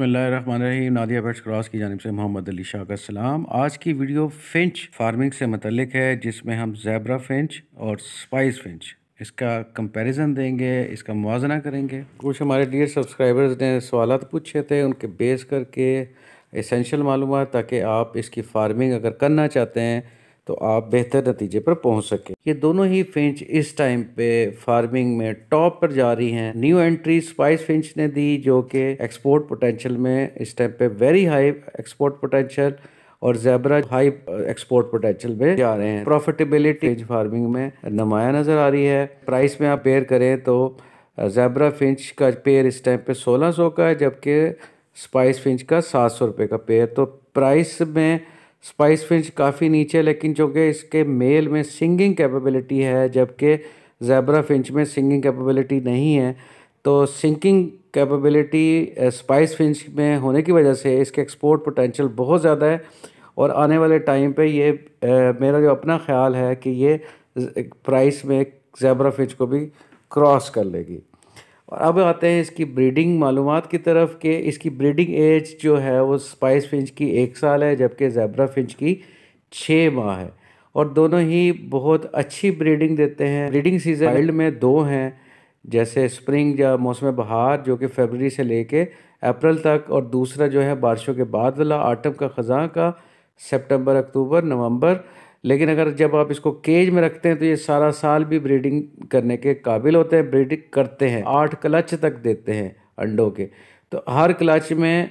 बसमीम Nadia birds cross की जानब से मोहम्मद अली शाह का सलाम आज की वीडियो फिंच फार्मिंग से मतलब है जिसमें हम जैबरा फिंच और स्पाइस फिंच इसका कंपैरिजन देंगे इसका मुजना करेंगे कुछ हमारे डियर सब्सक्राइबर्स ने सवाल पूछे थे उनके बेस करके इसेंशल मालूम ताकि आप इसकी फार्मिंग अगर करना चाहते हैं तो आप बेहतर नतीजे पर पहुंच सके ये दोनों ही फिंच इस टाइम पे फार्मिंग में टॉप पर जा रही हैं न्यू एंट्री स्पाइस फिंच ने दी जो कि एक्सपोर्ट पोटेंशियल में इस टाइम पे वेरी हाई एक्सपोर्ट पोटेंशियल और जेबरा हाई एक्सपोर्ट पोटेंशियल में जा रहे हैं प्रॉफिटेबिलिटी फार्मिंग में नमाया नज़र आ रही है प्राइस में आप पेयर करें तो जेबरा फिंच का पेयर इस टाइम पे 1600 का है जबकि स्पाइस फिंच का सात सौ रुपये का पेयर तो प्राइस में स्पाइस फिंच काफ़ी नीचे लेकिन जो कि इसके मेल में सिंगिंग कैपेबिलिटी है जबकि जैबरा फिंच में सिंगिंग कैपेबिलिटी नहीं है तो सिंकिंग कैपेबिलिटी स्पाइस फिंच में होने की वजह से इसके एक्सपोर्ट पोटेंशियल बहुत ज़्यादा है और आने वाले टाइम पे ये ए, मेरा जो अपना ख्याल है कि ये प्राइस में जैबरा फिंच को भी क्रॉस कर लेगी और अब आते हैं इसकी ब्रीडिंग मालूम की तरफ कि इसकी ब्रीडिंग एज जो है वो स्पाइस फिंच की एक साल है जबकि जैबरा फिंच की छः माह है और दोनों ही बहुत अच्छी ब्रीडिंग देते हैं ब्रीडिंग सीजन वाइल्ड में दो हैं जैसे स्प्रिंग या मौसम बहार जो कि फरवरी से लेके अप्रैल तक और दूसरा जो है बारिशों के बाद वाला आटम का ख़जा का सितंबर अक्टूबर नवंबर लेकिन अगर जब आप इसको केज में रखते हैं तो ये सारा साल भी ब्रीडिंग करने के काबिल होते हैं ब्रीडिंग करते हैं आठ क्लच तक देते हैं अंडों के तो हर क्लच में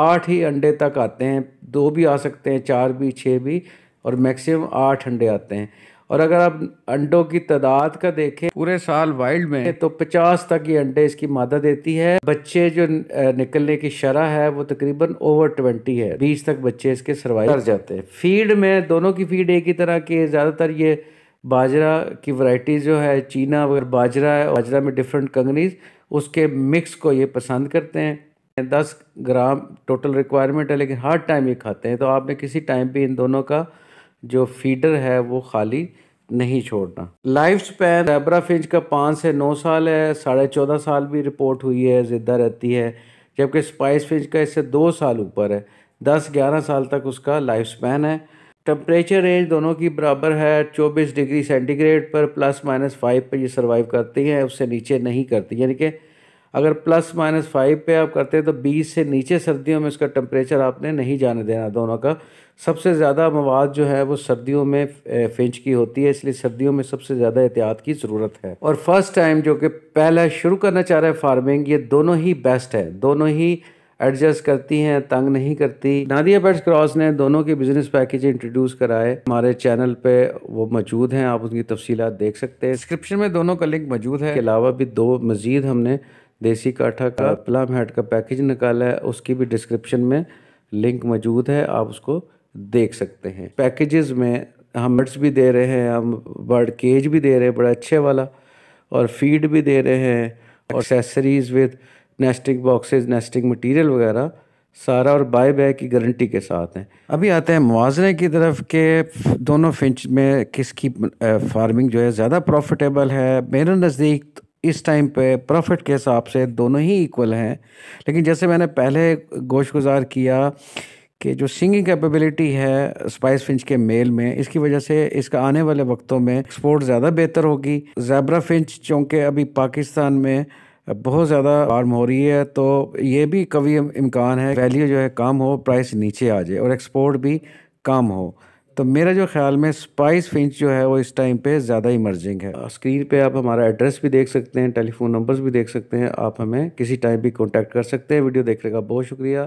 आठ ही अंडे तक आते हैं दो भी आ सकते हैं चार भी छः भी और मैक्सिमम आठ अंडे आते हैं और अगर आप अंडों की तादाद का देखें पूरे साल वाइल्ड में तो 50 तक ये अंडे इसकी मादा देती है बच्चे जो निकलने की शरह है वो तकरीबन ओवर 20 है 20 तक बच्चे इसके सर्वाइव कर जाते हैं फीड में दोनों की फीड एक ही तरह की है ज़्यादातर ये बाजरा की वराइटीज़ जो है चीना वगैरह बाजरा है बाजरा में डिफरेंट कंगनीज उसके मिक्स को ये पसंद करते हैं दस ग्राम टोटल रिक्वायरमेंट है लेकिन हर टाइम ये खाते हैं तो आपने किसी टाइम भी इन दोनों का जो फीडर है वो खाली नहीं छोड़ना लाइफ स्पैन रेबरा फिंच का पाँच से नौ साल है साढ़े चौदह साल भी रिपोर्ट हुई है ज़िद्दा रहती है जबकि स्पाइस फिंच का इससे दो साल ऊपर है दस ग्यारह साल तक उसका लाइफ स्पैन है टम्परेचर रेंज दोनों की बराबर है चौबीस डिग्री सेंटीग्रेड पर प्लस माइनस फाइव पर ये सर्वाइव करती हैं उससे नीचे नहीं करती यानी कि अगर प्लस माइनस फाइव पे आप करते हैं तो बीस से नीचे सर्दियों में इसका टेम्परेचर आपने नहीं जाने देना दोनों का सबसे ज़्यादा मवाद जो है वो सर्दियों में फिंच की होती है इसलिए सर्दियों में सबसे ज़्यादा एहतियात की ज़रूरत है और फर्स्ट टाइम जो कि पहला शुरू करना चाह रहा है फार्मिंग ये दोनों ही बेस्ट है दोनों ही एडजस्ट करती हैं तंग नहीं करती नादिया पेट्स क्रॉस ने दोनों के बिजनेस पैकेज इंट्रोड्यूस कराए हमारे चैनल पे वो मौजूद हैं आप उनकी तफसीत देख सकते हैं डिस्क्रिप्शन में दोनों का लिंक मौजूद है इसके अलावा भी दो मज़ीद हमने देसी काठा का हाँ। प्लम हेड का पैकेज निकाला है उसकी भी डिस्क्रिप्शन में लिंक मौजूद है आप उसको देख सकते हैं पैकेजेस में हम मिट्स भी दे रहे हैं हम बर्ड केज भी दे रहे हैं बड़ा अच्छे वाला और फीड भी दे रहे हैं और accessories with nesting boxes nesting material वगैरह सारा और बाय बाय की गारंटी के साथ हैं अभी आते हैं मुआवजे की तरफ के दोनों फिंच में किसकी फार्मिंग जो है ज़्यादा प्रॉफिटेबल है मेरे नज़दीक इस टाइम पे प्रॉफिट के हिसाब से दोनों ही इक्वल हैं लेकिन जैसे मैंने पहले गोश गुजार किया कि जो सिंगिंग कैपेबिलिटी है स्पाइस फिंच के मेल में इसकी वजह से इसका आने वाले वक्तों में एक्सपोर्ट ज़्यादा बेहतर होगी जैबरा फिंच चूँकि अभी पाकिस्तान में बहुत ज़्यादा फार्म हो रही है तो ये भी कभी इम्कान है वैल्यू जो है कम हो प्राइस नीचे आ जाए और एक्सपोर्ट भी कम हो तो मेरा जो ख्याल में स्पाइस फिंच जो है वो इस टाइम पे ज़्यादा इमर्जिंग है स्क्रीन पे आप हमारा एड्रेस भी देख सकते हैं टेलीफोन नंबर्स भी देख सकते हैं आप हमें किसी टाइम भी कॉन्टैक्ट कर सकते हैं वीडियो देखने का बहुत शुक्रिया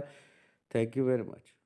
थैंक यू वेरी मच